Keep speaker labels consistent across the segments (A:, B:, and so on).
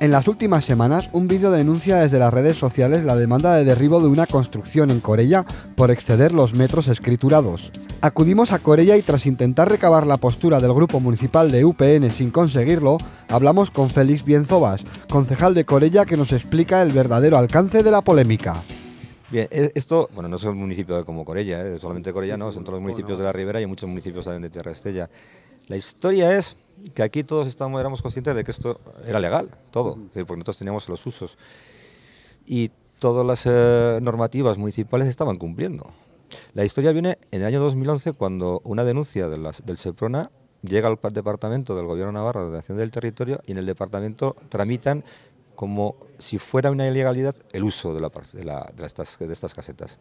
A: En las últimas semanas, un vídeo denuncia desde las redes sociales la demanda de derribo de una construcción en Corella por exceder los metros escriturados. Acudimos a Corella y tras intentar recabar la postura del grupo municipal de UPN sin conseguirlo, hablamos con Félix Bienzobas, concejal de Corella que nos explica el verdadero alcance de la polémica.
B: Bien, e-, esto, bueno, no es un municipio como Corella, ¿eh? solamente Corella no, son todos los municipios de la Ribera y muchos municipios también de Tierra Estella. La historia es que aquí todos estamos, éramos conscientes de que esto era legal, todo, es decir, porque nosotros teníamos los usos. Y todas las eh, normativas municipales estaban cumpliendo. La historia viene en el año 2011 cuando una denuncia de del SEPRONA llega al departamento del Gobierno Navarra de Acción del Territorio y en el departamento tramitan como si fuera una ilegalidad el uso de, la, de, estas, casetas.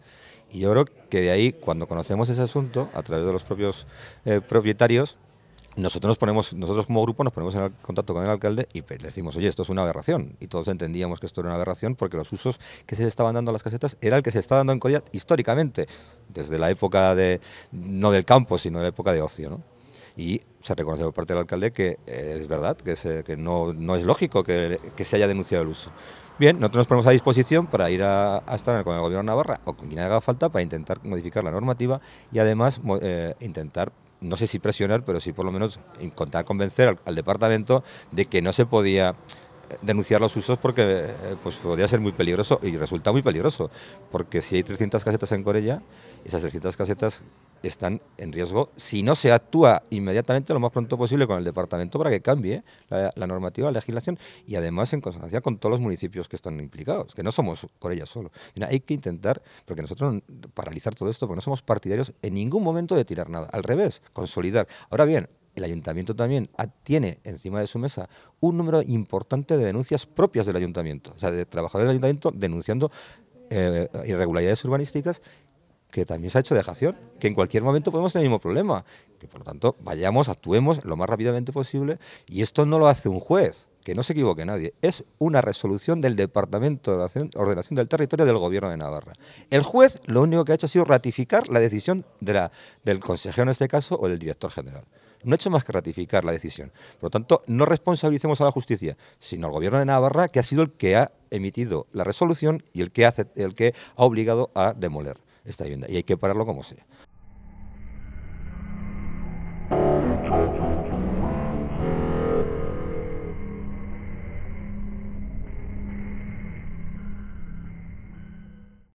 B: Y yo creo que de ahí, cuando conocemos ese asunto, a través de los propios eh, propietarios, nosotros nos ponemos, nosotros como grupo nos ponemos en contacto con el alcalde y pues, le decimos, oye, esto es una aberración. Y todos entendíamos que esto era una aberración porque los usos que se estaban dando a las casetas era el que se está dando en Corea históricamente, desde la época de, no del campo, sino de la época de ocio, Y se reconoció por parte del alcalde que eh, es verdad, que, no, es lógico que, se haya denunciado el uso. Bien, nosotros nos ponemos a disposición para ir a, estar con el gobierno de Navarra o con quien haga falta para intentar modificar la normativa y además eh, intentar no sé si presionar, pero sí por lo menos intentar convencer al, departamento de que no se podía eh, denunciar los usos porque eh, pues, ser muy peligroso y resulta muy peligroso, porque si hay 300 casetas en Corella, esas 300 casetas están en riesgo si no se actúa inmediatamente lo más pronto posible con el departamento para que cambie la, normativa, la legislación y además en consonancia con todos los municipios que están implicados, que no somos por ellas solo. Hay que intentar, porque nosotros paralizar todo esto, porque no somos partidarios en ningún momento de tirar nada, al revés, consolidar. Ahora bien, el ayuntamiento también tiene encima de su mesa un número importante de denuncias propias del ayuntamiento, o sea, de trabajadores del ayuntamiento denunciando eh, irregularidades urbanísticas que también se ha hecho dejación, que en cualquier momento podemos tener el mismo problema, que por lo tanto vayamos, actuemos lo más rápidamente posible y esto no lo hace un juez, que no se equivoque nadie, es una resolución del Departamento de Ordenación del Territorio del Gobierno de Navarra. El juez lo único que ha hecho ha sido ratificar la decisión del consejero en este caso o del director general. No ha hecho más que ratificar la decisión. Por lo tanto, no responsabilicemos a la justicia, sino al Gobierno de Navarra, que ha sido el que ha emitido la resolución y el que, hace, el que ha obligado a demoler esta vivienda y hay que pararlo como sea.